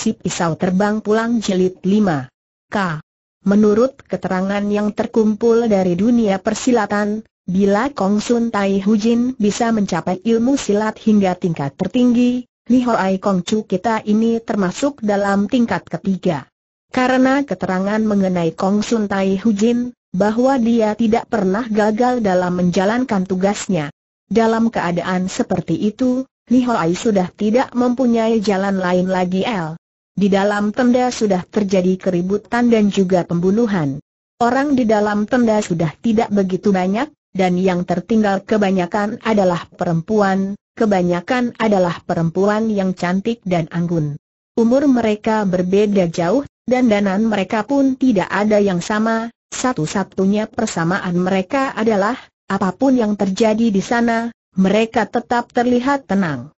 si pisau terbang pulang jelit lima K. Menurut keterangan yang terkumpul dari dunia persilatan, bila Kong Sun Tai Hu Jin bisa mencapai ilmu silat hingga tingkat tertinggi, Li Hoai Kong Chu kita ini termasuk dalam tingkat ketiga. Karena keterangan mengenai Kong Sun Tai Hu Jin, bahwa dia tidak pernah gagal dalam menjalankan tugasnya. Dalam keadaan seperti itu, Li Hoai sudah tidak mempunyai jalan lain lagi L. Di dalam tenda sudah terjadi keributan dan juga pembunuhan. Orang di dalam tenda sudah tidak begitu banyak, dan yang tertinggal kebanyakan adalah perempuan, kebanyakan adalah perempuan yang cantik dan anggun. Umur mereka berbeda jauh, dan danan mereka pun tidak ada yang sama, satu-satunya persamaan mereka adalah, apapun yang terjadi di sana, mereka tetap terlihat tenang.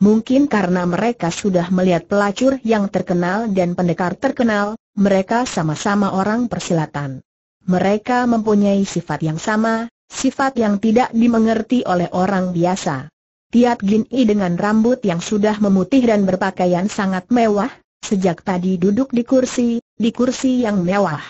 Mungkin karena mereka sudah melihat pelacur yang terkenal dan pendekar terkenal, mereka sama-sama orang persilatan. Mereka mempunyai sifat yang sama, sifat yang tidak dimengerti oleh orang biasa. Tiat Gin I dengan rambut yang sudah memutih dan berpakaian sangat mewah, sejak tadi duduk di kursi, di kursi yang mewah.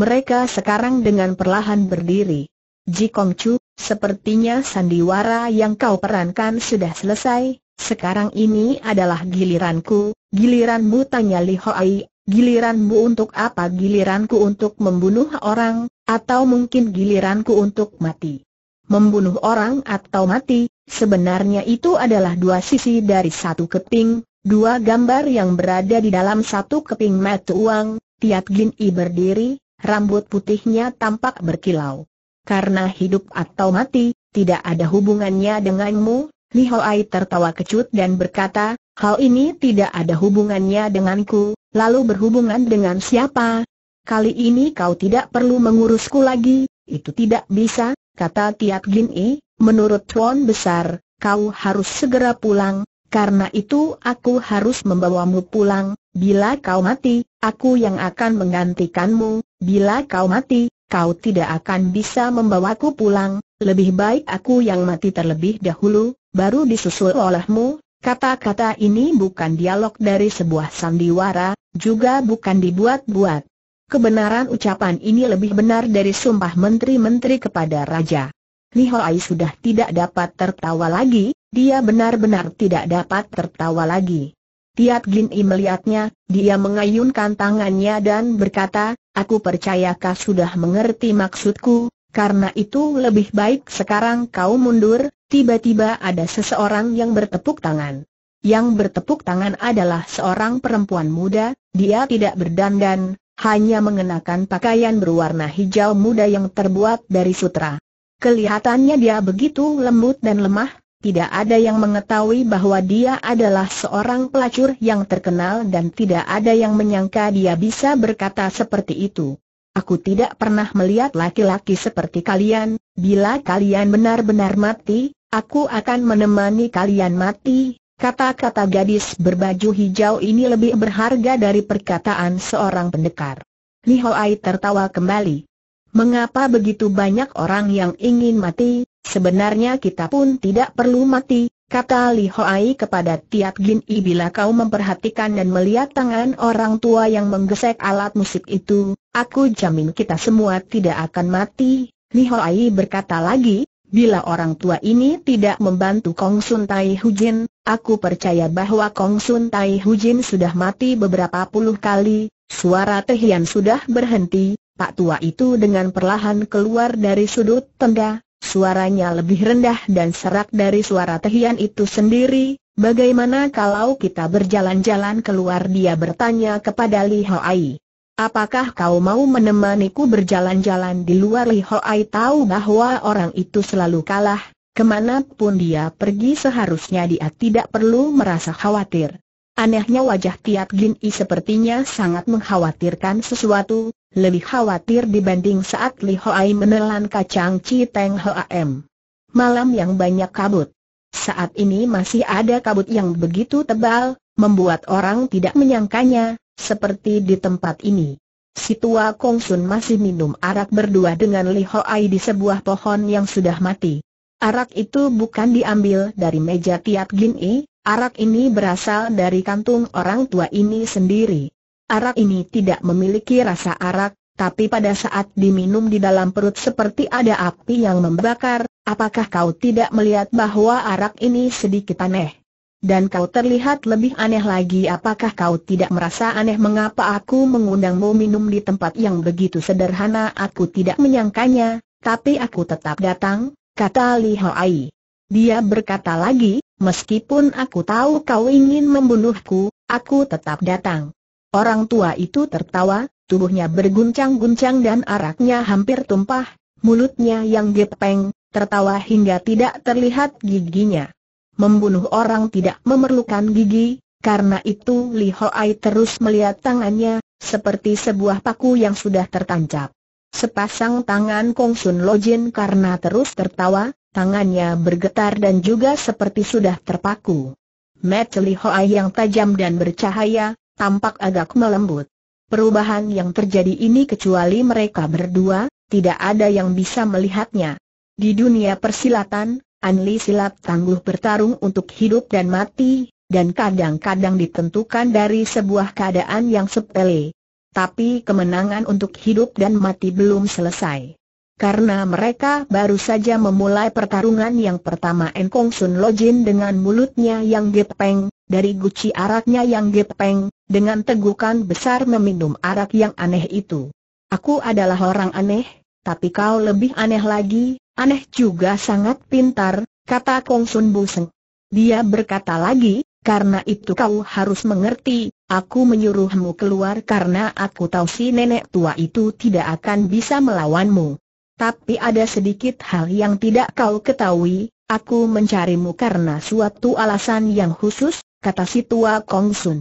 Mereka sekarang dengan perlahan berdiri. Ji Kong Chu, sepertinya sandiwara yang kau perankan sudah selesai, sekarang ini adalah giliranku, giliranmu tanya Li Hoai, giliranmu untuk apa giliranku untuk membunuh orang, atau mungkin giliranku untuk mati. Membunuh orang atau mati, sebenarnya itu adalah dua sisi dari satu keping, dua gambar yang berada di dalam satu keping mata uang, Tiat Gin I berdiri, rambut putihnya tampak berkilau. Karena hidup atau mati, tidak ada hubungannya denganmu, Li Hoai tertawa kecut dan berkata, hal ini tidak ada hubungannya denganku, lalu berhubungan dengan siapa? Kali ini kau tidak perlu mengurusku lagi, itu tidak bisa, kata Tiat Gin I, menurut Tuan Besar, kau harus segera pulang, karena itu aku harus membawamu pulang, bila kau mati, aku yang akan menggantikanmu, bila kau mati, kau tidak akan bisa membawaku pulang, lebih baik aku yang mati terlebih dahulu, baru disusul olehmu, kata-kata ini bukan dialog dari sebuah sandiwara, juga bukan dibuat-buat. Kebenaran ucapan ini lebih benar dari sumpah menteri-menteri kepada Raja. Li Hoai sudah tidak dapat tertawa lagi, dia benar-benar tidak dapat tertawa lagi. Tiat Gin I melihatnya, dia mengayunkan tangannya dan berkata, Aku percaya kau sudah mengerti maksudku, karena itu lebih baik sekarang kau mundur, tiba-tiba ada seseorang yang bertepuk tangan. Yang bertepuk tangan adalah seorang perempuan muda, dia tidak berdandan, hanya mengenakan pakaian berwarna hijau muda yang terbuat dari sutra. Kelihatannya dia begitu lembut dan lemah, tidak ada yang mengetahui bahwa dia adalah seorang pelacur yang terkenal dan tidak ada yang menyangka dia bisa berkata seperti itu. Aku tidak pernah melihat laki-laki seperti kalian, bila kalian benar-benar mati, aku akan menemani kalian mati, kata-kata gadis berbaju hijau ini lebih berharga dari perkataan seorang pendekar. Nihoai tertawa kembali. Mengapa begitu banyak orang yang ingin mati, sebenarnya kita pun tidak perlu mati, kata Li Hoai kepada Tiap Gin I bila kau memperhatikan dan melihat tangan orang tua yang menggesek alat musik itu, aku jamin kita semua tidak akan mati. Li Hoai berkata lagi, bila orang tua ini tidak membantu Kong Sun Tai Hu Jin, aku percaya bahwa Kong Sun Tai Hu Jin sudah mati beberapa puluh kali. Suara tehian sudah berhenti, Pak tua itu dengan perlahan keluar dari sudut tenda, Suaranya lebih rendah dan serak dari suara tehian itu sendiri, bagaimana kalau kita berjalan-jalan keluar dia bertanya kepada Li Hoai. Apakah kau mau menemaniku berjalan-jalan di luar Li Hoai tahu bahwa orang itu selalu kalah, kemanapun dia pergi seharusnya dia tidak perlu merasa khawatir. Anehnya wajah Tiat Gin I sepertinya sangat mengkhawatirkan sesuatu, lebih khawatir dibanding saat Li Hoai menelan kacang Citeng Hoam. Malam yang banyak kabut. Saat ini masih ada kabut yang begitu tebal, membuat orang tidak menyangkanya, seperti di tempat ini. Si tua Kongsun masih minum arak berdua dengan Li Hoai di sebuah pohon yang sudah mati. Arak itu bukan diambil dari meja Tiat Gin E, arak ini berasal dari kantung orang tua ini sendiri. Arak ini tidak memiliki rasa arak, tapi pada saat diminum di dalam perut seperti ada api yang membakar, apakah kau tidak melihat bahwa arak ini sedikit aneh? Dan kau terlihat lebih aneh lagi apakah kau tidak merasa aneh mengapa aku mengundangmu minum di tempat yang begitu sederhana aku tidak menyangkanya, tapi aku tetap datang, kata Li Hoai. Dia berkata lagi, meskipun aku tahu kau ingin membunuhku, aku tetap datang. Orang tua itu tertawa, tubuhnya berguncang-guncang dan araknya hampir tumpah, mulutnya yang gepeng, tertawa hingga tidak terlihat giginya. Membunuh orang tidak memerlukan gigi, karena itu Li Hoai terus melihat tangannya, seperti sebuah paku yang sudah tertancap. Sepasang tangan Kong Sun Lo Jin karena terus tertawa, tangannya bergetar dan juga seperti sudah terpaku. Mat Li Hoai yang tajam dan bercahaya, tampak agak melembut. Perubahan yang terjadi ini kecuali mereka berdua, tidak ada yang bisa melihatnya. Di dunia persilatan, Anli Silat tangguh bertarung untuk hidup dan mati, dan kadang-kadang ditentukan dari sebuah keadaan yang sepele. Tapi kemenangan untuk hidup dan mati belum selesai. Karena mereka baru saja memulai pertarungan yang pertama Enkong Sun Lojin dengan mulutnya yang gepeng, dari guci araknya yang gepeng, dengan tegukan besar meminum arak yang aneh itu. Aku adalah orang aneh, tapi kau lebih aneh lagi, aneh juga sangat pintar, kata Kong Sun Buseng. Dia berkata lagi, karena itu kau harus mengerti, aku menyuruhmu keluar karena aku tahu si nenek tua itu tidak akan bisa melawanmu. Tapi ada sedikit hal yang tidak kau ketahui, aku mencarimu karena suatu alasan yang khusus, kata si tua Kong Sun.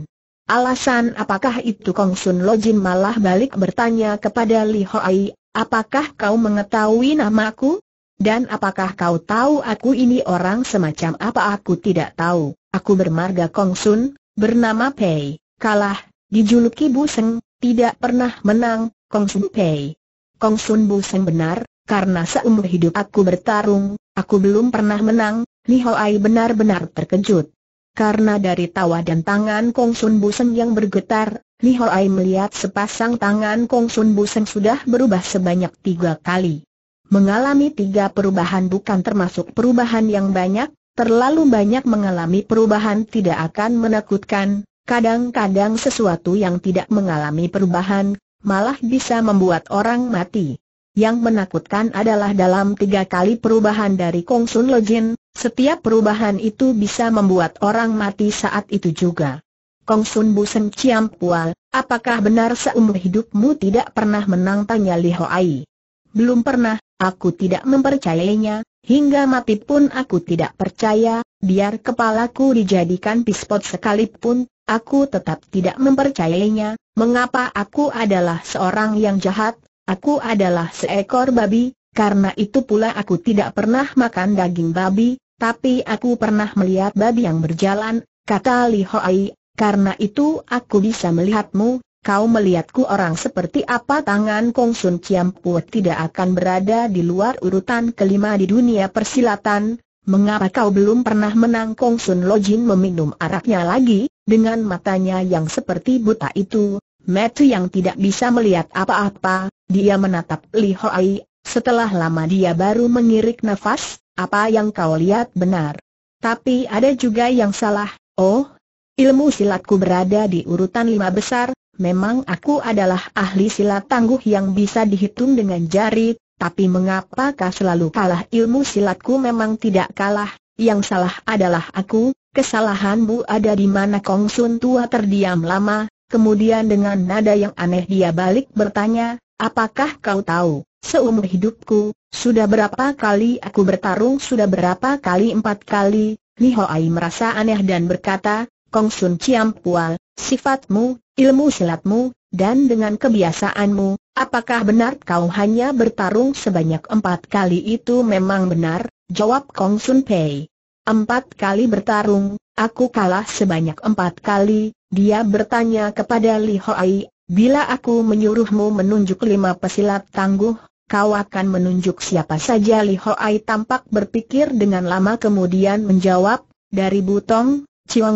Alasan apakah itu Kong Sun Lojin malah balik bertanya kepada Li Ai, apakah kau mengetahui namaku? Dan apakah kau tahu aku ini orang semacam apa aku tidak tahu, aku bermarga Kong Sun, bernama Pei, kalah, dijuluki Buseng, tidak pernah menang, Kong Sun Pei. Kong Sun Buseng benar, karena seumur hidup aku bertarung, aku belum pernah menang, Li Ai benar-benar terkejut. Karena dari tawa dan tangan Kong Sun Busen yang bergetar, Li Hoai melihat sepasang tangan Kong Sun Busen sudah berubah sebanyak tiga kali. Mengalami tiga perubahan bukan termasuk perubahan yang banyak, terlalu banyak mengalami perubahan tidak akan menakutkan, kadang-kadang sesuatu yang tidak mengalami perubahan, malah bisa membuat orang mati. Yang menakutkan adalah dalam tiga kali perubahan dari Kong Sun Jin, setiap perubahan itu bisa membuat orang mati saat itu juga. Kong Sun Bu Seng Ciam Pual, apakah benar seumur hidupmu tidak pernah menang tanya Li Ai? Belum pernah, aku tidak mempercayainya, hingga mati pun aku tidak percaya, biar kepalaku dijadikan pispot sekalipun, aku tetap tidak mempercayainya, mengapa aku adalah seorang yang jahat, aku adalah seekor babi, karena itu pula aku tidak pernah makan daging babi, tapi aku pernah melihat babi yang berjalan, kata Li Hoai, karena itu aku bisa melihatmu, kau melihatku orang seperti apa tangan Kong Sun Chiam Pu tidak akan berada di luar urutan kelima di dunia persilatan, mengapa kau belum pernah menang Kong Sun Jin meminum araknya lagi, dengan matanya yang seperti buta itu, Matthew yang tidak bisa melihat apa-apa, dia menatap Li Hoai, setelah lama dia baru mengirik nafas, apa yang kau lihat benar. Tapi ada juga yang salah, oh, ilmu silatku berada di urutan lima besar, memang aku adalah ahli silat tangguh yang bisa dihitung dengan jari, tapi mengapakah selalu kalah ilmu silatku memang tidak kalah, yang salah adalah aku, kesalahanmu ada di mana Kong Sun Tua terdiam lama, kemudian dengan nada yang aneh dia balik bertanya, apakah kau tahu? Seumur hidupku, sudah berapa kali aku bertarung sudah berapa kali empat kali, Li Hoai merasa aneh dan berkata, Kong Sun Chiam Pual, sifatmu, ilmu silatmu, dan dengan kebiasaanmu, apakah benar kau hanya bertarung sebanyak empat kali itu memang benar, jawab Kong Sun Pei. Empat kali bertarung, aku kalah sebanyak empat kali, dia bertanya kepada Li Hoai, Bila aku menyuruhmu menunjuk lima pesilat tangguh, kau akan menunjuk siapa saja Li Hoai tampak berpikir dengan lama kemudian menjawab, dari Butong,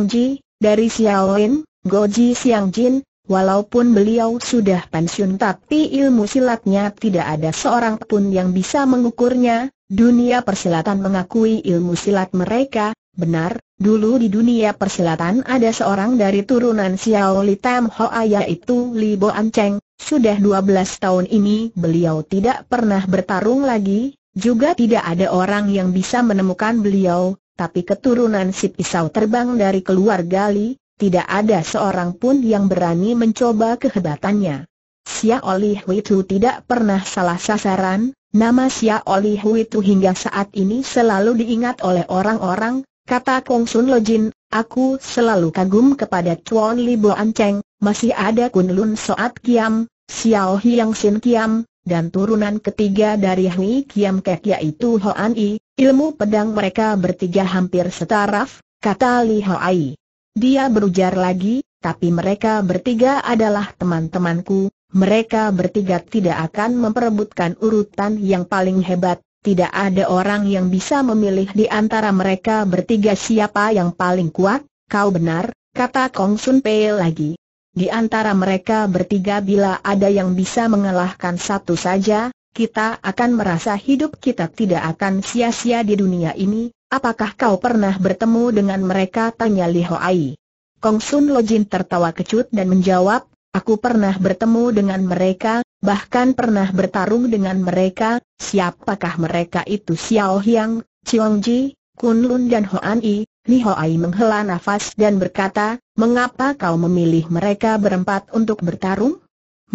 Ji, dari Xiaolin, Goji Xiangjin, Walaupun beliau sudah pensiun tapi ilmu silatnya tidak ada seorang pun yang bisa mengukurnya, dunia persilatan mengakui ilmu silat mereka, benar, Dulu di dunia persilatan ada seorang dari turunan Xiao Li Tam Hoa yaitu Li Bo Cheng. Sudah 12 tahun ini beliau tidak pernah bertarung lagi, juga tidak ada orang yang bisa menemukan beliau, tapi keturunan si pisau terbang dari keluarga Li, tidak ada seorang pun yang berani mencoba kehebatannya. Xiao Li Hui tidak pernah salah sasaran, nama Xiao Li Hui hingga saat ini selalu diingat oleh orang-orang, Kata Kong Sun Lo Jin, aku selalu kagum kepada Chuan Li Bo An Cheng, masih ada Kun Lun Soat Kiam, Xiao Hiang Sin Kiam, dan turunan ketiga dari Hui Kiam Kek yaitu Hoan I, ilmu pedang mereka bertiga hampir setaraf, kata Li Ho Ai. Dia berujar lagi, tapi mereka bertiga adalah teman-temanku, mereka bertiga tidak akan memperebutkan urutan yang paling hebat, tidak ada orang yang bisa memilih di antara mereka bertiga siapa yang paling kuat, kau benar, kata Kong Sun Pei lagi. Di antara mereka bertiga bila ada yang bisa mengalahkan satu saja, kita akan merasa hidup kita tidak akan sia-sia di dunia ini, apakah kau pernah bertemu dengan mereka? Tanya Li Ho Ai. Kong Sun Lo Jin tertawa kecut dan menjawab, Aku pernah bertemu dengan mereka, bahkan pernah bertarung dengan mereka, siapakah mereka itu Xiao Yang, Chiang Ji, Kun Lun dan Hoan Yi, Ni Hoai menghela nafas dan berkata, mengapa kau memilih mereka berempat untuk bertarung?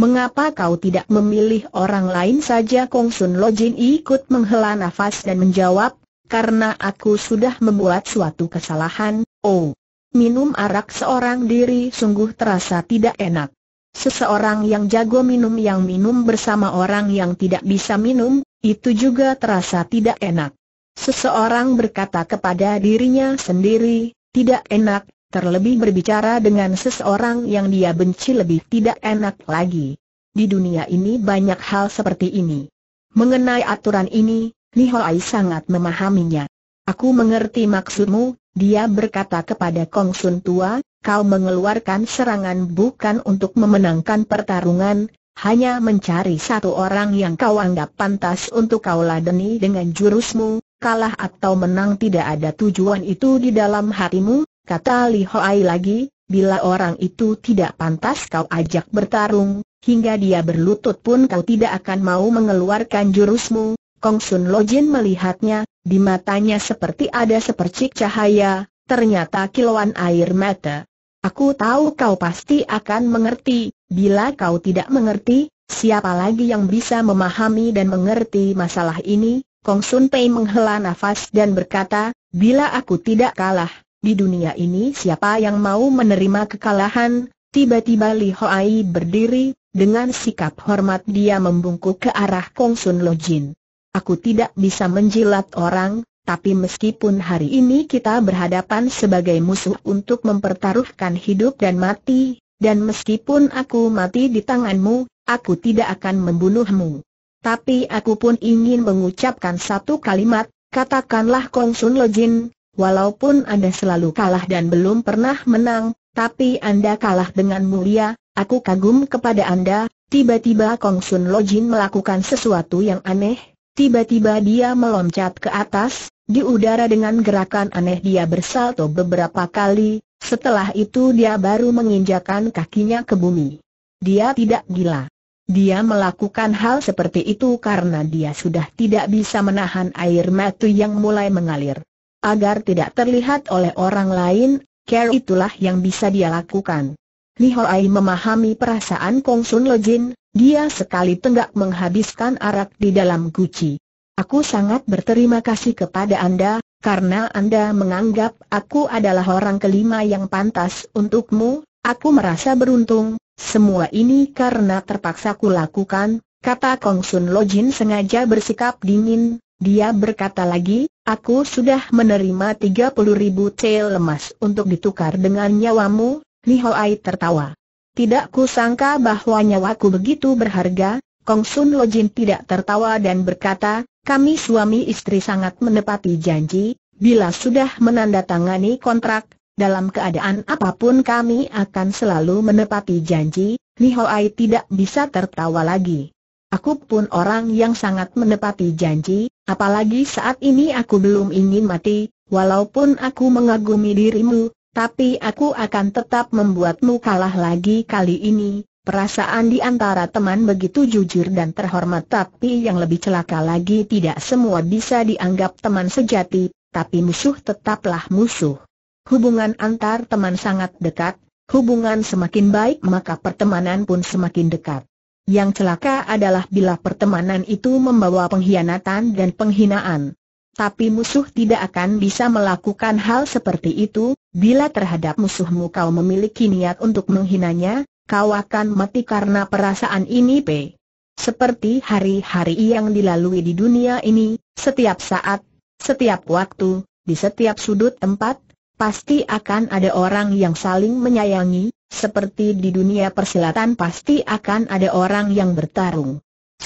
Mengapa kau tidak memilih orang lain saja Kong Sun Lo Jin ikut menghela nafas dan menjawab, karena aku sudah membuat suatu kesalahan, oh. Minum arak seorang diri sungguh terasa tidak enak. Seseorang yang jago minum yang minum bersama orang yang tidak bisa minum, itu juga terasa tidak enak. Seseorang berkata kepada dirinya sendiri, tidak enak, terlebih berbicara dengan seseorang yang dia benci lebih tidak enak lagi. Di dunia ini banyak hal seperti ini. Mengenai aturan ini, Li Hoai sangat memahaminya. Aku mengerti maksudmu, dia berkata kepada Kong Sun Tua, kau mengeluarkan serangan bukan untuk memenangkan pertarungan, hanya mencari satu orang yang kau anggap pantas untuk kau ladeni dengan jurusmu, kalah atau menang tidak ada tujuan itu di dalam hatimu, kata Li Hoai lagi, bila orang itu tidak pantas kau ajak bertarung, hingga dia berlutut pun kau tidak akan mau mengeluarkan jurusmu, Kong Sun Lo Jin melihatnya, di matanya seperti ada sepercik cahaya, ternyata kiloan air mata. Aku tahu kau pasti akan mengerti, bila kau tidak mengerti, siapa lagi yang bisa memahami dan mengerti masalah ini? Kong Sun Pei menghela nafas dan berkata, bila aku tidak kalah, di dunia ini siapa yang mau menerima kekalahan? Tiba-tiba Li Hoai berdiri, dengan sikap hormat dia membungkuk ke arah Kong Sun Lo Jin. Aku tidak bisa menjilat orang, tapi meskipun hari ini kita berhadapan sebagai musuh untuk mempertaruhkan hidup dan mati, dan meskipun aku mati di tanganmu, aku tidak akan membunuhmu. Tapi aku pun ingin mengucapkan satu kalimat, katakanlah konsul Lojin, walaupun Anda selalu kalah dan belum pernah menang, tapi Anda kalah dengan mulia, aku kagum kepada Anda, tiba-tiba Kong Kongsun Lojin melakukan sesuatu yang aneh, Tiba-tiba dia meloncat ke atas, di udara dengan gerakan aneh dia bersalto beberapa kali, setelah itu dia baru menginjakan kakinya ke bumi. Dia tidak gila. Dia melakukan hal seperti itu karena dia sudah tidak bisa menahan air mata yang mulai mengalir. Agar tidak terlihat oleh orang lain, care itulah yang bisa dia lakukan. Li Hoai memahami perasaan Kong Sun Lo Jin, dia sekali tenggak menghabiskan arak di dalam guci. Aku sangat berterima kasih kepada Anda, karena Anda menganggap aku adalah orang kelima yang pantas untukmu, aku merasa beruntung, semua ini karena terpaksa kulakukan, kata Kong Sun Lo Jin sengaja bersikap dingin, dia berkata lagi, aku sudah menerima 30 ribu tel emas untuk ditukar dengan nyawamu, Li Ai tertawa. Tidak kusangka bahwa nyawaku begitu berharga, Kong Sun Lojin tidak tertawa dan berkata, kami suami istri sangat menepati janji, bila sudah menandatangani kontrak, dalam keadaan apapun kami akan selalu menepati janji, Li Ai tidak bisa tertawa lagi. Aku pun orang yang sangat menepati janji, apalagi saat ini aku belum ingin mati, walaupun aku mengagumi dirimu, tapi aku akan tetap membuatmu kalah lagi kali ini. Perasaan di antara teman begitu jujur dan terhormat tapi yang lebih celaka lagi tidak semua bisa dianggap teman sejati, tapi musuh tetaplah musuh. Hubungan antar teman sangat dekat, hubungan semakin baik maka pertemanan pun semakin dekat. Yang celaka adalah bila pertemanan itu membawa pengkhianatan dan penghinaan. Tapi musuh tidak akan bisa melakukan hal seperti itu, bila terhadap musuhmu kau memiliki niat untuk menghinanya, kau akan mati karena perasaan ini P. Seperti hari-hari yang dilalui di dunia ini, setiap saat, setiap waktu, di setiap sudut tempat, pasti akan ada orang yang saling menyayangi, seperti di dunia persilatan pasti akan ada orang yang bertarung.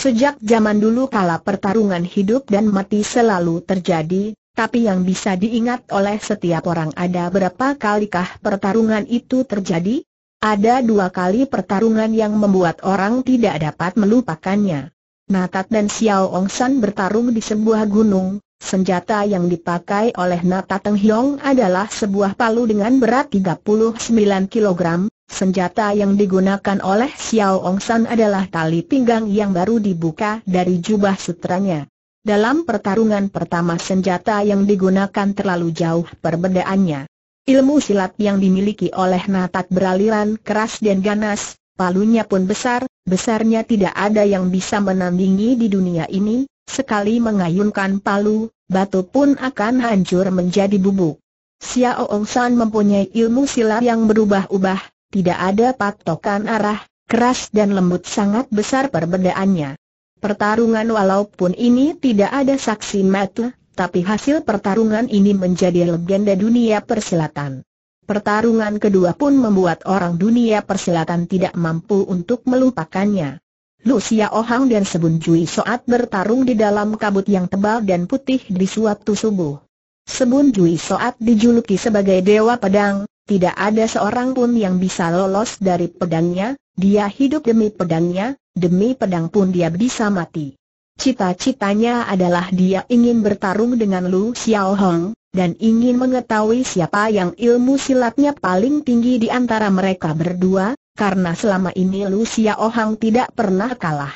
Sejak zaman dulu kala pertarungan hidup dan mati selalu terjadi, tapi yang bisa diingat oleh setiap orang ada berapa kalikah pertarungan itu terjadi? Ada dua kali pertarungan yang membuat orang tidak dapat melupakannya. Natat dan Xiao Ongsan bertarung di sebuah gunung, senjata yang dipakai oleh Natat Teng Hiong adalah sebuah palu dengan berat 39 kg, Senjata yang digunakan oleh Xiao Ong San adalah tali pinggang yang baru dibuka dari jubah sutranya. Dalam pertarungan pertama senjata yang digunakan terlalu jauh perbedaannya. Ilmu silat yang dimiliki oleh Natat beraliran keras dan ganas, palunya pun besar, besarnya tidak ada yang bisa menandingi di dunia ini, sekali mengayunkan palu, batu pun akan hancur menjadi bubuk. Xiao Ong San mempunyai ilmu silat yang berubah-ubah, tidak ada patokan arah, keras dan lembut sangat besar perbedaannya. Pertarungan walaupun ini tidak ada saksi mata, tapi hasil pertarungan ini menjadi legenda dunia persilatan. Pertarungan kedua pun membuat orang dunia persilatan tidak mampu untuk melupakannya. Lucia Ohang dan Sebun Jui Soat bertarung di dalam kabut yang tebal dan putih di suatu subuh. Sebun Jui Soat dijuluki sebagai Dewa Pedang, tidak ada seorang pun yang bisa lolos dari pedangnya, dia hidup demi pedangnya, demi pedang pun dia bisa mati. Cita-citanya adalah dia ingin bertarung dengan Lu Xiao Hong, dan ingin mengetahui siapa yang ilmu silatnya paling tinggi di antara mereka berdua, karena selama ini Lu Xiao Hong tidak pernah kalah.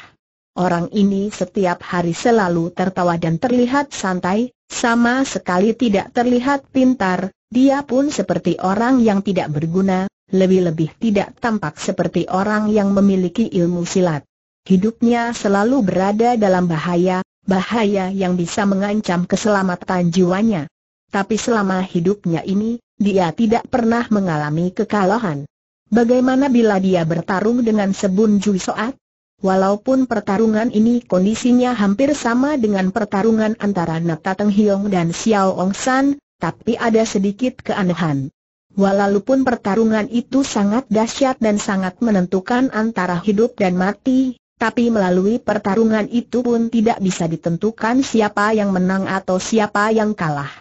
Orang ini setiap hari selalu tertawa dan terlihat santai, sama sekali tidak terlihat pintar, dia pun seperti orang yang tidak berguna, lebih-lebih tidak tampak seperti orang yang memiliki ilmu silat. Hidupnya selalu berada dalam bahaya, bahaya yang bisa mengancam keselamatan jiwanya. Tapi selama hidupnya ini, dia tidak pernah mengalami kekalahan. Bagaimana bila dia bertarung dengan Sebun Jui Soat? Walaupun pertarungan ini kondisinya hampir sama dengan pertarungan antara Nata Teng Hiong dan Xiao Ong San, tapi ada sedikit keanehan. Walaupun pertarungan itu sangat dahsyat dan sangat menentukan antara hidup dan mati, tapi melalui pertarungan itu pun tidak bisa ditentukan siapa yang menang atau siapa yang kalah.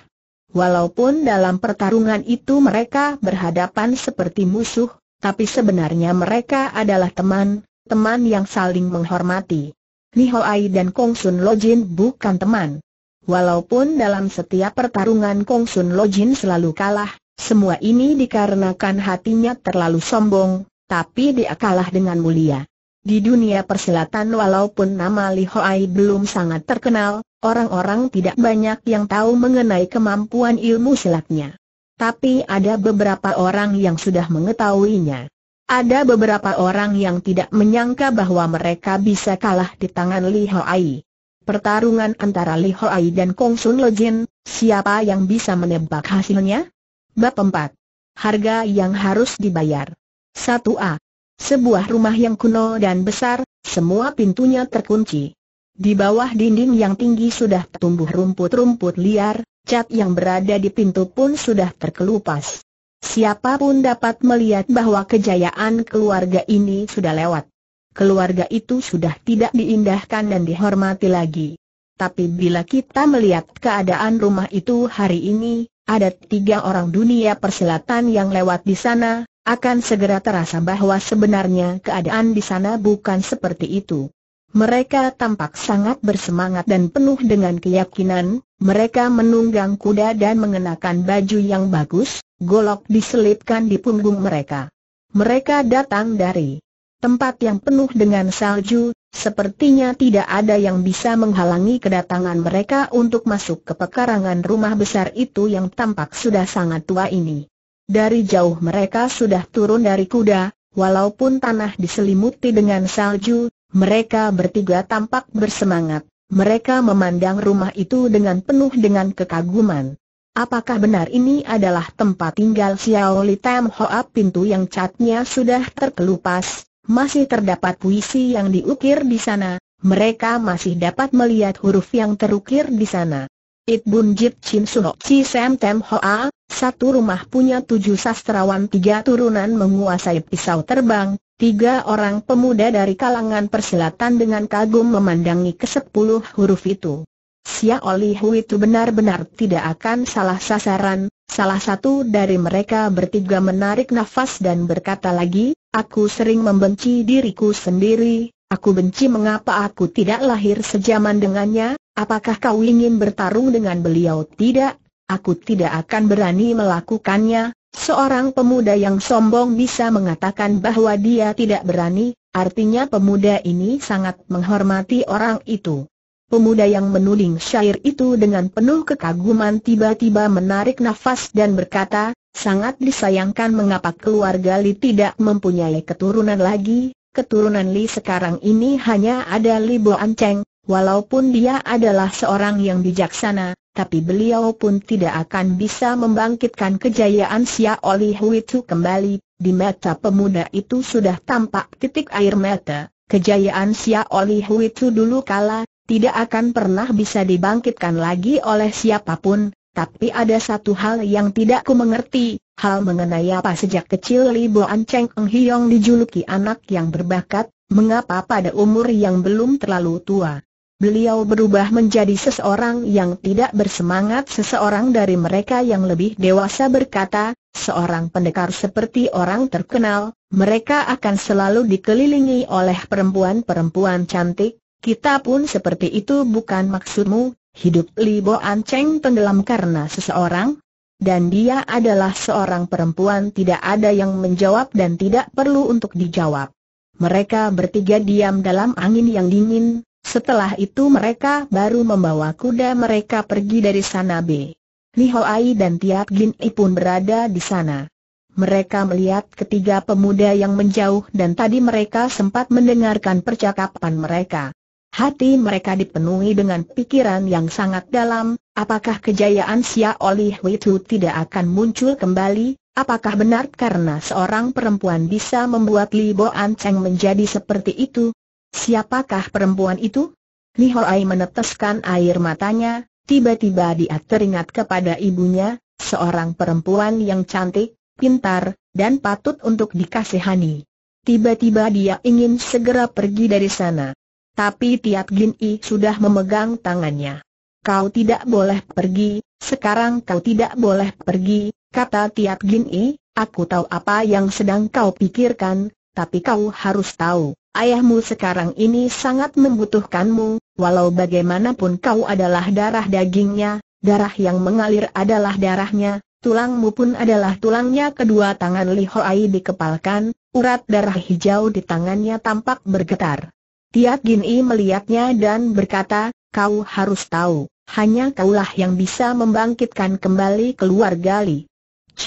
Walaupun dalam pertarungan itu mereka berhadapan seperti musuh, tapi sebenarnya mereka adalah teman, teman yang saling menghormati. Nihoai dan Kong Sun Jin bukan teman. Walaupun dalam setiap pertarungan Kong Sun Lojin selalu kalah, semua ini dikarenakan hatinya terlalu sombong, tapi dia kalah dengan mulia. Di dunia persilatan walaupun nama Li Hoai belum sangat terkenal, orang-orang tidak banyak yang tahu mengenai kemampuan ilmu silatnya. Tapi ada beberapa orang yang sudah mengetahuinya. Ada beberapa orang yang tidak menyangka bahwa mereka bisa kalah di tangan Li Hoai. Pertarungan antara Li Hoai dan Kong Sun Jin, siapa yang bisa menebak hasilnya? Bab 4. Harga yang harus dibayar. 1A. Sebuah rumah yang kuno dan besar, semua pintunya terkunci. Di bawah dinding yang tinggi sudah tumbuh rumput-rumput liar, cat yang berada di pintu pun sudah terkelupas. Siapapun dapat melihat bahwa kejayaan keluarga ini sudah lewat keluarga itu sudah tidak diindahkan dan dihormati lagi. Tapi bila kita melihat keadaan rumah itu hari ini, ada tiga orang dunia perselatan yang lewat di sana, akan segera terasa bahwa sebenarnya keadaan di sana bukan seperti itu. Mereka tampak sangat bersemangat dan penuh dengan keyakinan, mereka menunggang kuda dan mengenakan baju yang bagus, golok diselipkan di punggung mereka. Mereka datang dari tempat yang penuh dengan salju, sepertinya tidak ada yang bisa menghalangi kedatangan mereka untuk masuk ke pekarangan rumah besar itu yang tampak sudah sangat tua ini. Dari jauh mereka sudah turun dari kuda, walaupun tanah diselimuti dengan salju, mereka bertiga tampak bersemangat. Mereka memandang rumah itu dengan penuh dengan kekaguman. Apakah benar ini adalah tempat tinggal Xiao Li Tam Hoa pintu yang catnya sudah terkelupas, masih terdapat puisi yang diukir di sana, mereka masih dapat melihat huruf yang terukir di sana. It Bun Jip Chin Suno Chi Sam Tem Ho A, satu rumah punya tujuh sastrawan tiga turunan menguasai pisau terbang, tiga orang pemuda dari kalangan persilatan dengan kagum memandangi kesepuluh huruf itu. Xia Oli Hu itu benar-benar tidak akan salah sasaran, Salah satu dari mereka bertiga menarik nafas dan berkata lagi, aku sering membenci diriku sendiri, aku benci mengapa aku tidak lahir sejaman dengannya, apakah kau ingin bertarung dengan beliau tidak? Aku tidak akan berani melakukannya, Seorang pemuda yang sombong bisa mengatakan bahwa dia tidak berani, artinya pemuda ini sangat menghormati orang itu. Pemuda yang menuding syair itu dengan penuh kekaguman tiba-tiba menarik nafas dan berkata, sangat disayangkan mengapa keluarga Li tidak mempunyai keturunan lagi, keturunan Li sekarang ini hanya ada Li Bo Anceng, walaupun dia adalah seorang yang bijaksana, tapi beliau pun tidak akan bisa membangkitkan kejayaan Xia Oli Hui kembali, di mata pemuda itu sudah tampak titik air mata. Kejayaan Xia Oli Hui dulu kalah, tidak akan pernah bisa dibangkitkan lagi oleh siapapun, tapi ada satu hal yang tidak ku mengerti, hal mengenai apa sejak kecil Li Boan Cheng Eng Hiong dijuluki anak yang berbakat, mengapa pada umur yang belum terlalu tua. Beliau berubah menjadi seseorang yang tidak bersemangat seseorang dari mereka yang lebih dewasa berkata, seorang pendekar seperti orang terkenal, mereka akan selalu dikelilingi oleh perempuan-perempuan cantik, kita pun seperti itu bukan maksudmu, hidup Li Bo An Cheng tenggelam karena seseorang? Dan dia adalah seorang perempuan tidak ada yang menjawab dan tidak perlu untuk dijawab. Mereka bertiga diam dalam angin yang dingin, setelah itu mereka baru membawa kuda mereka pergi dari sana B. Li Ai dan Tiap Gin I pun berada di sana. Mereka melihat ketiga pemuda yang menjauh dan tadi mereka sempat mendengarkan percakapan mereka. Hati mereka dipenuhi dengan pikiran yang sangat dalam, apakah kejayaan Xia oleh Hui itu tidak akan muncul kembali, apakah benar karena seorang perempuan bisa membuat Li Bo Cheng menjadi seperti itu? Siapakah perempuan itu? Li Hoai meneteskan air matanya, tiba-tiba dia teringat kepada ibunya, seorang perempuan yang cantik, pintar, dan patut untuk dikasihani. Tiba-tiba dia ingin segera pergi dari sana tapi Tiap Gin I sudah memegang tangannya. Kau tidak boleh pergi, sekarang kau tidak boleh pergi, kata Tiap Gin I, aku tahu apa yang sedang kau pikirkan, tapi kau harus tahu, ayahmu sekarang ini sangat membutuhkanmu, walau bagaimanapun kau adalah darah dagingnya, darah yang mengalir adalah darahnya, tulangmu pun adalah tulangnya kedua tangan Li Hoai dikepalkan, urat darah hijau di tangannya tampak bergetar. Tiat Gini melihatnya dan berkata, kau harus tahu, hanya kaulah yang bisa membangkitkan kembali keluarga Li. C.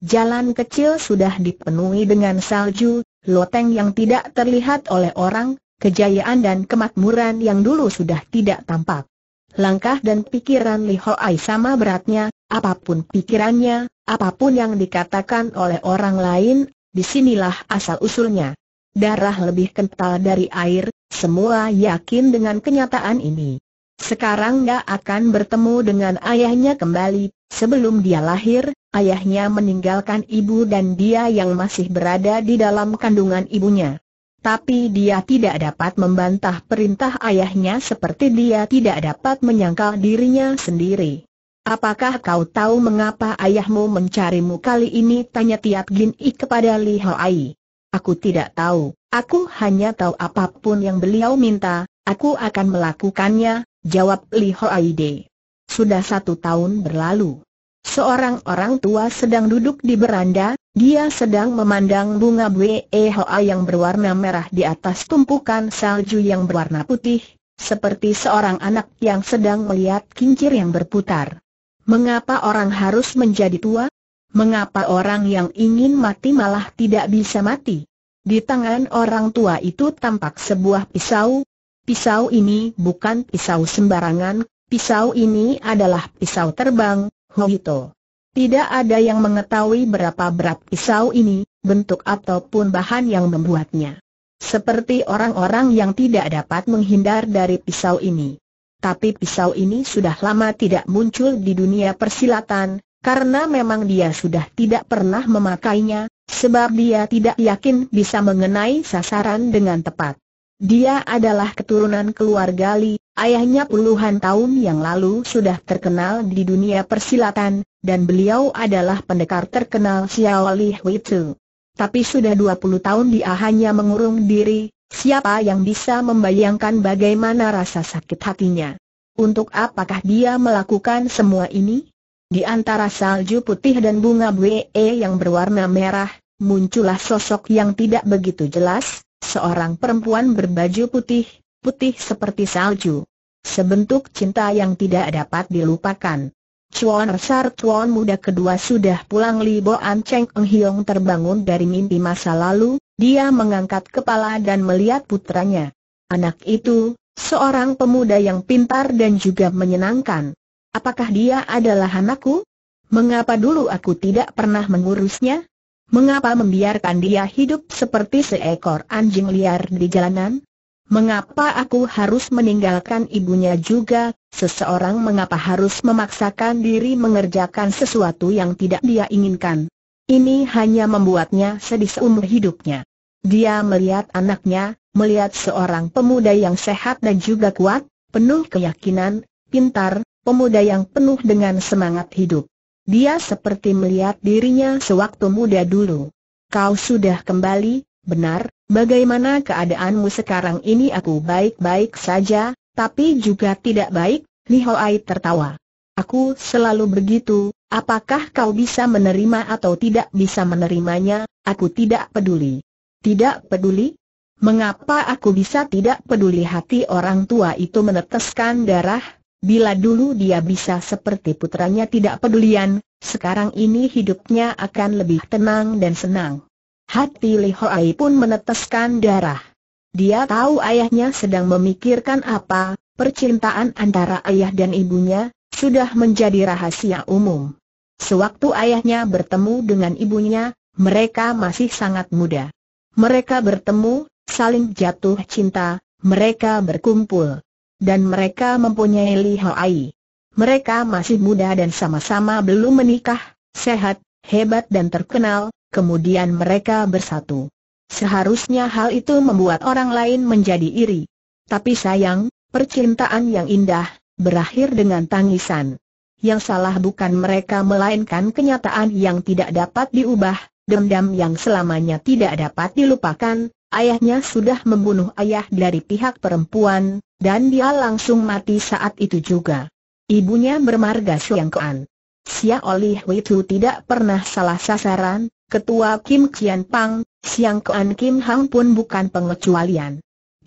Jalan kecil sudah dipenuhi dengan salju, loteng yang tidak terlihat oleh orang, kejayaan dan kemakmuran yang dulu sudah tidak tampak. Langkah dan pikiran Li Hoai sama beratnya, apapun pikirannya, apapun yang dikatakan oleh orang lain, disinilah asal-usulnya darah lebih kental dari air, semua yakin dengan kenyataan ini. Sekarang dia akan bertemu dengan ayahnya kembali, sebelum dia lahir, ayahnya meninggalkan ibu dan dia yang masih berada di dalam kandungan ibunya. Tapi dia tidak dapat membantah perintah ayahnya seperti dia tidak dapat menyangkal dirinya sendiri. Apakah kau tahu mengapa ayahmu mencarimu kali ini? Tanya Tiap Gin I kepada Li Hao Ai. Aku tidak tahu, aku hanya tahu apapun yang beliau minta, aku akan melakukannya, jawab Li Hoaide. Sudah satu tahun berlalu. Seorang orang tua sedang duduk di beranda, dia sedang memandang bunga Bwe e Hoa yang berwarna merah di atas tumpukan salju yang berwarna putih, seperti seorang anak yang sedang melihat kincir yang berputar. Mengapa orang harus menjadi tua? mengapa orang yang ingin mati malah tidak bisa mati? Di tangan orang tua itu tampak sebuah pisau. Pisau ini bukan pisau sembarangan, pisau ini adalah pisau terbang, Hoito. Tidak ada yang mengetahui berapa berat pisau ini, bentuk ataupun bahan yang membuatnya. Seperti orang-orang yang tidak dapat menghindar dari pisau ini. Tapi pisau ini sudah lama tidak muncul di dunia persilatan, karena memang dia sudah tidak pernah memakainya, sebab dia tidak yakin bisa mengenai sasaran dengan tepat. Dia adalah keturunan keluarga Li, ayahnya puluhan tahun yang lalu sudah terkenal di dunia persilatan, dan beliau adalah pendekar terkenal Xiao Li Hui Tzu. Tapi sudah 20 tahun dia hanya mengurung diri, siapa yang bisa membayangkan bagaimana rasa sakit hatinya. Untuk apakah dia melakukan semua ini? Di antara salju putih dan bunga bwe yang berwarna merah, muncullah sosok yang tidak begitu jelas, seorang perempuan berbaju putih, putih seperti salju. Sebentuk cinta yang tidak dapat dilupakan. Chuan Sar Chuan muda kedua sudah pulang Li An Cheng Eng Hiong terbangun dari mimpi masa lalu, dia mengangkat kepala dan melihat putranya. Anak itu, seorang pemuda yang pintar dan juga menyenangkan. Apakah dia adalah anakku? Mengapa dulu aku tidak pernah mengurusnya? Mengapa membiarkan dia hidup seperti seekor anjing liar di jalanan? Mengapa aku harus meninggalkan ibunya juga? Seseorang mengapa harus memaksakan diri mengerjakan sesuatu yang tidak dia inginkan? Ini hanya membuatnya sedih seumur hidupnya. Dia melihat anaknya, melihat seorang pemuda yang sehat dan juga kuat, penuh keyakinan, pintar, pemuda yang penuh dengan semangat hidup. Dia seperti melihat dirinya sewaktu muda dulu. Kau sudah kembali, benar, bagaimana keadaanmu sekarang ini aku baik-baik saja, tapi juga tidak baik, Li Hoai tertawa. Aku selalu begitu, apakah kau bisa menerima atau tidak bisa menerimanya, aku tidak peduli. Tidak peduli? Mengapa aku bisa tidak peduli hati orang tua itu meneteskan darah, Bila dulu dia bisa seperti putranya tidak pedulian, sekarang ini hidupnya akan lebih tenang dan senang. Hati Li Hoai pun meneteskan darah. Dia tahu ayahnya sedang memikirkan apa, percintaan antara ayah dan ibunya, sudah menjadi rahasia umum. Sewaktu ayahnya bertemu dengan ibunya, mereka masih sangat muda. Mereka bertemu, saling jatuh cinta, mereka berkumpul dan mereka mempunyai lihai. Mereka masih muda dan sama-sama belum menikah, sehat, hebat dan terkenal, kemudian mereka bersatu. Seharusnya hal itu membuat orang lain menjadi iri. Tapi sayang, percintaan yang indah, berakhir dengan tangisan. Yang salah bukan mereka melainkan kenyataan yang tidak dapat diubah, dendam yang selamanya tidak dapat dilupakan, ayahnya sudah membunuh ayah dari pihak perempuan, dan dia langsung mati saat itu juga. Ibunya bermarga Xiang Kuan. Xia Oli Hui Chu tidak pernah salah sasaran, ketua Kim Kian Pang, Xiang Kuan Kim Hang pun bukan pengecualian.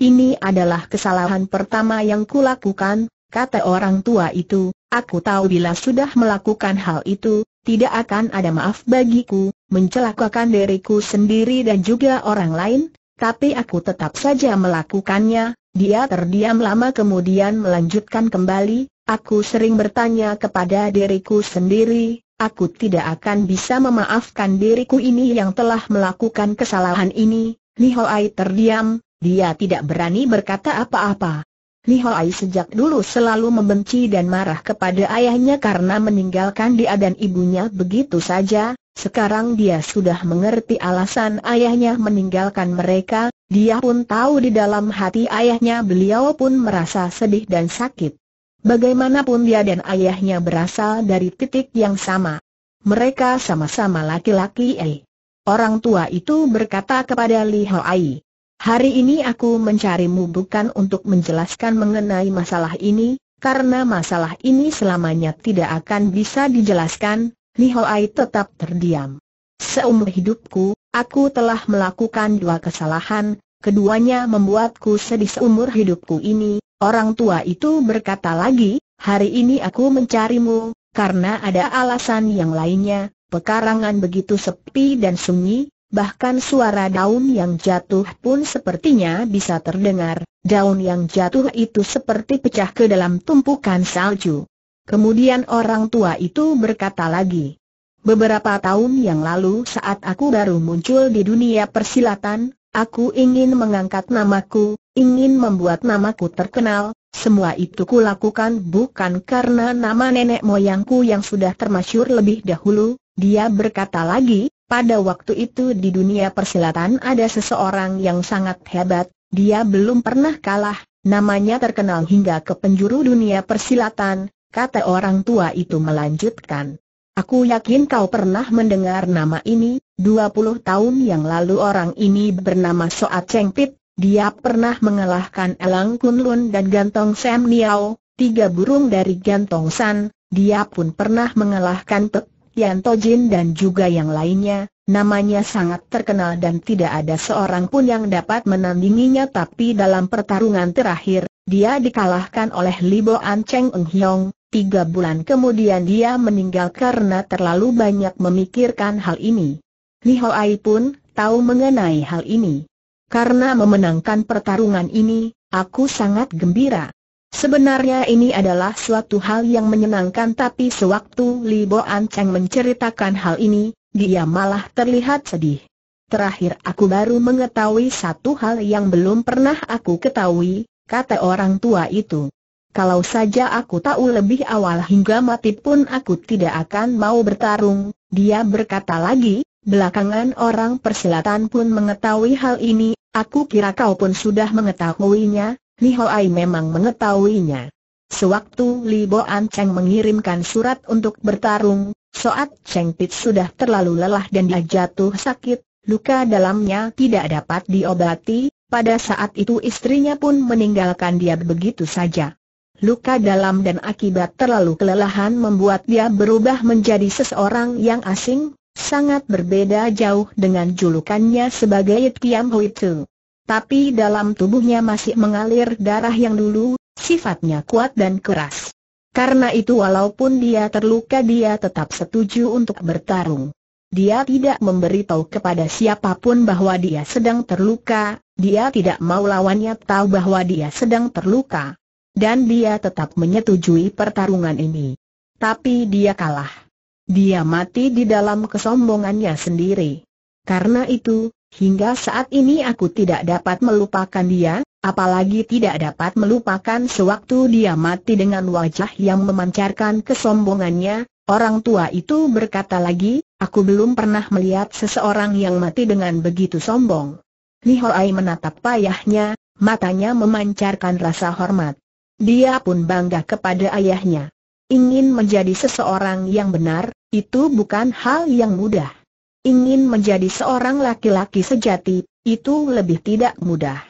Ini adalah kesalahan pertama yang kulakukan, kata orang tua itu, aku tahu bila sudah melakukan hal itu, tidak akan ada maaf bagiku, mencelakakan diriku sendiri dan juga orang lain, tapi aku tetap saja melakukannya, dia terdiam lama kemudian melanjutkan kembali, aku sering bertanya kepada diriku sendiri, aku tidak akan bisa memaafkan diriku ini yang telah melakukan kesalahan ini. Hoai terdiam, dia tidak berani berkata apa-apa. Hoai sejak dulu selalu membenci dan marah kepada ayahnya karena meninggalkan dia dan ibunya begitu saja, sekarang dia sudah mengerti alasan ayahnya meninggalkan mereka, dia pun tahu di dalam hati ayahnya beliau pun merasa sedih dan sakit. Bagaimanapun dia dan ayahnya berasal dari titik yang sama. Mereka sama-sama laki-laki eh. Orang tua itu berkata kepada Li Hoai, Hari ini aku mencarimu bukan untuk menjelaskan mengenai masalah ini, karena masalah ini selamanya tidak akan bisa dijelaskan, Li Hoai tetap terdiam. Seumur hidupku, Aku telah melakukan dua kesalahan, keduanya membuatku sedih seumur hidupku ini. Orang tua itu berkata lagi, hari ini aku mencarimu, karena ada alasan yang lainnya. Pekarangan begitu sepi dan sunyi, bahkan suara daun yang jatuh pun sepertinya bisa terdengar. Daun yang jatuh itu seperti pecah ke dalam tumpukan salju. Kemudian orang tua itu berkata lagi, Beberapa tahun yang lalu saat aku baru muncul di dunia persilatan, aku ingin mengangkat namaku, ingin membuat namaku terkenal, semua itu kulakukan bukan karena nama nenek moyangku yang sudah termasyur lebih dahulu, dia berkata lagi, pada waktu itu di dunia persilatan ada seseorang yang sangat hebat, dia belum pernah kalah, namanya terkenal hingga ke penjuru dunia persilatan, kata orang tua itu melanjutkan. Aku yakin kau pernah mendengar nama ini, 20 tahun yang lalu orang ini bernama Soa Cheng Pit, dia pernah mengalahkan Elang Kunlun dan Gantong Sam Niao, tiga burung dari Gantong San, dia pun pernah mengalahkan Pek, Yan Tojin dan juga yang lainnya, namanya sangat terkenal dan tidak ada seorang pun yang dapat menandinginya tapi dalam pertarungan terakhir, dia dikalahkan oleh Libo An Cheng Eng Hiong, Tiga bulan kemudian dia meninggal karena terlalu banyak memikirkan hal ini. Li Hoai pun tahu mengenai hal ini. Karena memenangkan pertarungan ini, aku sangat gembira. Sebenarnya ini adalah suatu hal yang menyenangkan tapi sewaktu Li Bo An Cheng menceritakan hal ini, dia malah terlihat sedih. Terakhir aku baru mengetahui satu hal yang belum pernah aku ketahui, kata orang tua itu. Kalau saja aku tahu lebih awal hingga mati pun aku tidak akan mau bertarung, dia berkata lagi, belakangan orang persilatan pun mengetahui hal ini, aku kira kau pun sudah mengetahuinya, Nihoai memang mengetahuinya. Sewaktu Li Bo An Cheng mengirimkan surat untuk bertarung, Soat Cheng Pit sudah terlalu lelah dan dia jatuh sakit, luka dalamnya tidak dapat diobati, pada saat itu istrinya pun meninggalkan dia begitu saja. Luka dalam dan akibat terlalu kelelahan membuat dia berubah menjadi seseorang yang asing, sangat berbeda jauh dengan julukannya sebagai Tiam Hui Tu. Tapi dalam tubuhnya masih mengalir darah yang dulu, sifatnya kuat dan keras. Karena itu walaupun dia terluka dia tetap setuju untuk bertarung. Dia tidak memberitahu kepada siapapun bahwa dia sedang terluka, dia tidak mau lawannya tahu bahwa dia sedang terluka. Dan dia tetap menyetujui pertarungan ini. Tapi dia kalah. Dia mati di dalam kesombongannya sendiri. Karena itu, hingga saat ini aku tidak dapat melupakan dia, apalagi tidak dapat melupakan sewaktu dia mati dengan wajah yang memancarkan kesombongannya, orang tua itu berkata lagi, aku belum pernah melihat seseorang yang mati dengan begitu sombong. Li Hoai menatap payahnya, matanya memancarkan rasa hormat. Dia pun bangga kepada ayahnya. Ingin menjadi seseorang yang benar, itu bukan hal yang mudah. Ingin menjadi seorang laki-laki sejati, itu lebih tidak mudah.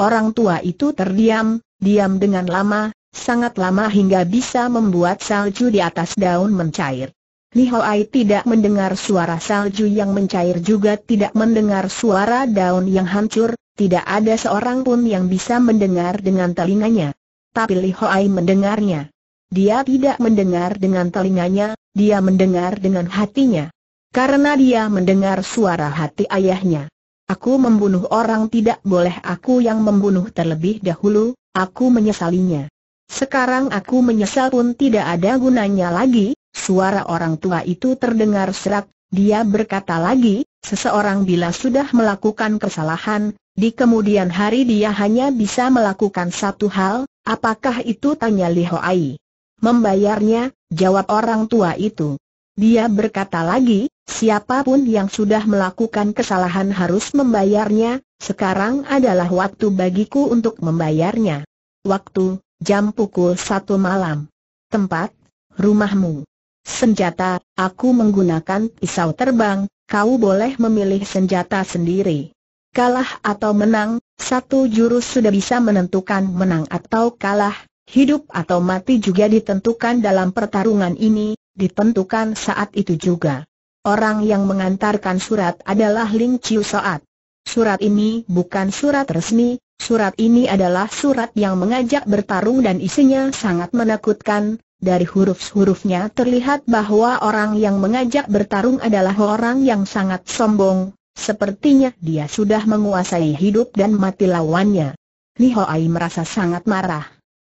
Orang tua itu terdiam, diam dengan lama, sangat lama hingga bisa membuat salju di atas daun mencair. Li Hoai tidak mendengar suara salju yang mencair juga tidak mendengar suara daun yang hancur, tidak ada seorang pun yang bisa mendengar dengan telinganya tapi Li Hoai mendengarnya. Dia tidak mendengar dengan telinganya, dia mendengar dengan hatinya. Karena dia mendengar suara hati ayahnya. Aku membunuh orang tidak boleh aku yang membunuh terlebih dahulu, aku menyesalinya. Sekarang aku menyesal pun tidak ada gunanya lagi, suara orang tua itu terdengar serak, dia berkata lagi, seseorang bila sudah melakukan kesalahan, di kemudian hari dia hanya bisa melakukan satu hal, Apakah itu tanya Li Hoai? Membayarnya, jawab orang tua itu. Dia berkata lagi, siapapun yang sudah melakukan kesalahan harus membayarnya, sekarang adalah waktu bagiku untuk membayarnya. Waktu, jam pukul satu malam. Tempat, rumahmu. Senjata, aku menggunakan pisau terbang, kau boleh memilih senjata sendiri. Kalah atau menang, satu jurus sudah bisa menentukan menang atau kalah, hidup atau mati juga ditentukan dalam pertarungan ini, ditentukan saat itu juga. Orang yang mengantarkan surat adalah Ling Chiu Soat. Surat ini bukan surat resmi, surat ini adalah surat yang mengajak bertarung dan isinya sangat menakutkan, dari huruf-hurufnya terlihat bahwa orang yang mengajak bertarung adalah orang yang sangat sombong, Sepertinya dia sudah menguasai hidup dan mati lawannya. Li Hoai merasa sangat marah.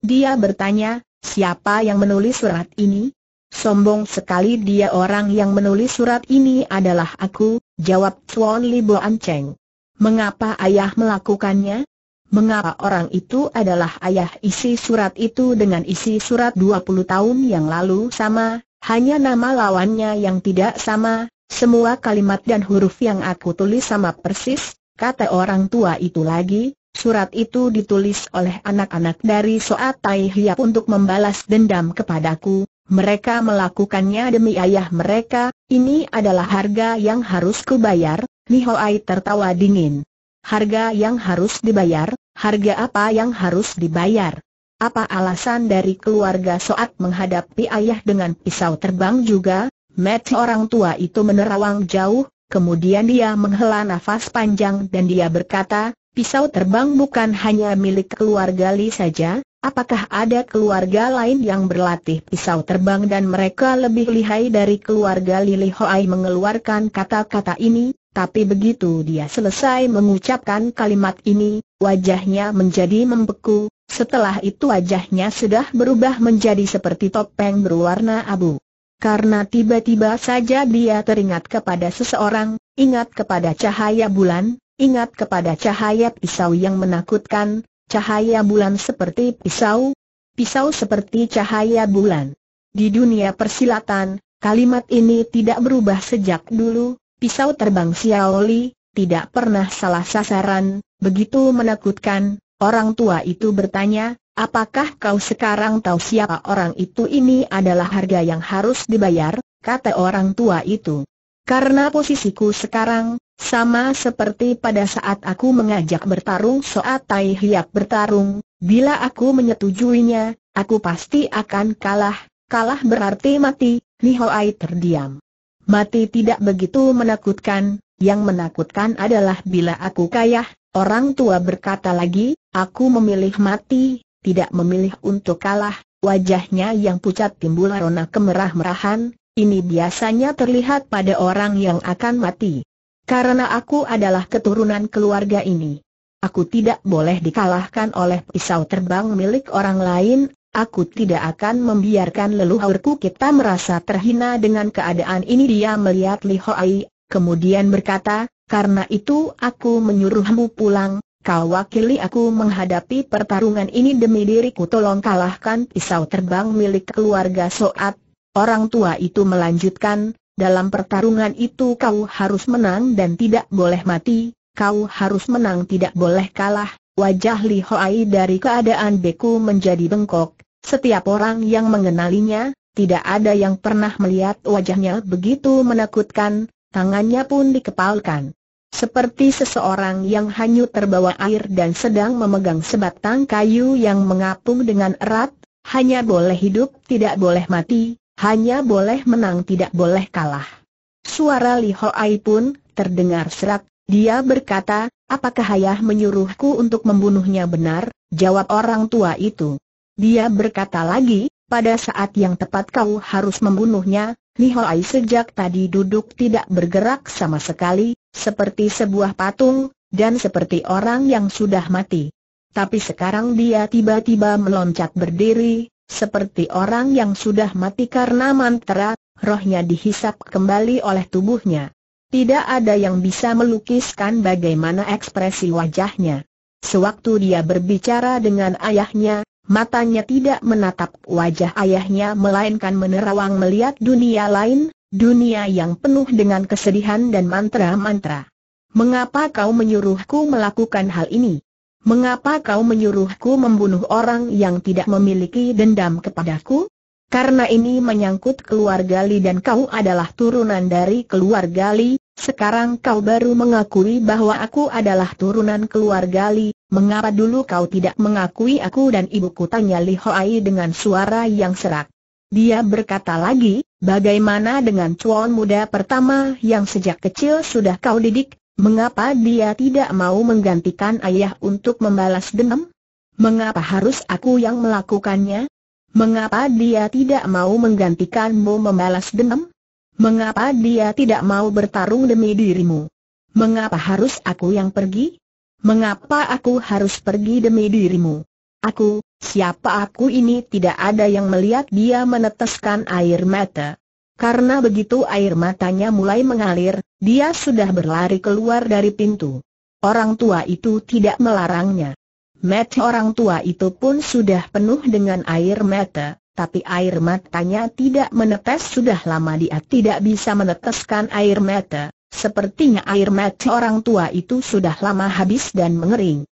Dia bertanya, siapa yang menulis surat ini? Sombong sekali dia orang yang menulis surat ini adalah aku, jawab Chuan Li Boan Cheng. Mengapa ayah melakukannya? Mengapa orang itu adalah ayah isi surat itu dengan isi surat 20 tahun yang lalu sama, hanya nama lawannya yang tidak sama, semua kalimat dan huruf yang aku tulis sama persis, kata orang tua itu lagi, surat itu ditulis oleh anak-anak dari Soatai Hiap untuk membalas dendam kepadaku, mereka melakukannya demi ayah mereka, ini adalah harga yang harus kubayar, Nihoai tertawa dingin. Harga yang harus dibayar, harga apa yang harus dibayar? Apa alasan dari keluarga Soat menghadapi ayah dengan pisau terbang juga? Mati orang tua itu menerawang jauh, kemudian dia menghela nafas panjang dan dia berkata, pisau terbang bukan hanya milik keluarga Li saja, apakah ada keluarga lain yang berlatih pisau terbang dan mereka lebih lihai dari keluarga Li Li Hoai mengeluarkan kata-kata ini, tapi begitu dia selesai mengucapkan kalimat ini, wajahnya menjadi membeku, setelah itu wajahnya sudah berubah menjadi seperti topeng berwarna abu karena tiba-tiba saja dia teringat kepada seseorang, ingat kepada cahaya bulan, ingat kepada cahaya pisau yang menakutkan, cahaya bulan seperti pisau, pisau seperti cahaya bulan. Di dunia persilatan, kalimat ini tidak berubah sejak dulu, pisau terbang siaoli, tidak pernah salah sasaran, begitu menakutkan, orang tua itu bertanya, Apakah kau sekarang tahu siapa orang itu ini adalah harga yang harus dibayar, kata orang tua itu. Karena posisiku sekarang, sama seperti pada saat aku mengajak bertarung soat Tai Hiap bertarung, bila aku menyetujuinya, aku pasti akan kalah, kalah berarti mati, Li Hoai terdiam. Mati tidak begitu menakutkan, yang menakutkan adalah bila aku kaya, orang tua berkata lagi, aku memilih mati, tidak memilih untuk kalah, wajahnya yang pucat timbul rona kemerah-merahan, ini biasanya terlihat pada orang yang akan mati. Karena aku adalah keturunan keluarga ini. Aku tidak boleh dikalahkan oleh pisau terbang milik orang lain, aku tidak akan membiarkan leluhurku kita merasa terhina dengan keadaan ini dia melihat Li Hoai, kemudian berkata, karena itu aku menyuruhmu pulang, kau wakili aku menghadapi pertarungan ini demi diriku tolong kalahkan pisau terbang milik keluarga Soat. Orang tua itu melanjutkan, dalam pertarungan itu kau harus menang dan tidak boleh mati, kau harus menang tidak boleh kalah. Wajah Li Hoai dari keadaan beku menjadi bengkok. Setiap orang yang mengenalinya, tidak ada yang pernah melihat wajahnya begitu menakutkan, tangannya pun dikepalkan. Seperti seseorang yang hanyut terbawa air dan sedang memegang sebatang kayu yang mengapung dengan erat, hanya boleh hidup tidak boleh mati, hanya boleh menang tidak boleh kalah. Suara Li Hoai pun terdengar serak, dia berkata, apakah ayah menyuruhku untuk membunuhnya benar, jawab orang tua itu. Dia berkata lagi, pada saat yang tepat kau harus membunuhnya, Li Hoai sejak tadi duduk tidak bergerak sama sekali, seperti sebuah patung, dan seperti orang yang sudah mati. Tapi sekarang dia tiba-tiba meloncat berdiri, seperti orang yang sudah mati karena mantra, rohnya dihisap kembali oleh tubuhnya. Tidak ada yang bisa melukiskan bagaimana ekspresi wajahnya. Sewaktu dia berbicara dengan ayahnya, matanya tidak menatap wajah ayahnya melainkan menerawang melihat dunia lain, Dunia yang penuh dengan kesedihan dan mantra-mantra. Mengapa kau menyuruhku melakukan hal ini? Mengapa kau menyuruhku membunuh orang yang tidak memiliki dendam kepadaku? Karena ini menyangkut keluarga Li dan kau adalah turunan dari keluarga Li, sekarang kau baru mengakui bahwa aku adalah turunan keluarga Li, mengapa dulu kau tidak mengakui aku dan ibuku tanya Li Hoai dengan suara yang serak. Dia berkata lagi, bagaimana dengan cuan muda pertama yang sejak kecil sudah kau didik, mengapa dia tidak mau menggantikan ayah untuk membalas dendam? Mengapa harus aku yang melakukannya? Mengapa dia tidak mau menggantikanmu membalas dendam? Mengapa dia tidak mau bertarung demi dirimu? Mengapa harus aku yang pergi? Mengapa aku harus pergi demi dirimu? Aku, Siapa aku ini tidak ada yang melihat dia meneteskan air mata. Karena begitu air matanya mulai mengalir, dia sudah berlari keluar dari pintu. Orang tua itu tidak melarangnya. Met orang tua itu pun sudah penuh dengan air mata, tapi air matanya tidak menetes sudah lama dia tidak bisa meneteskan air mata. Sepertinya air mata orang tua itu sudah lama habis dan mengering.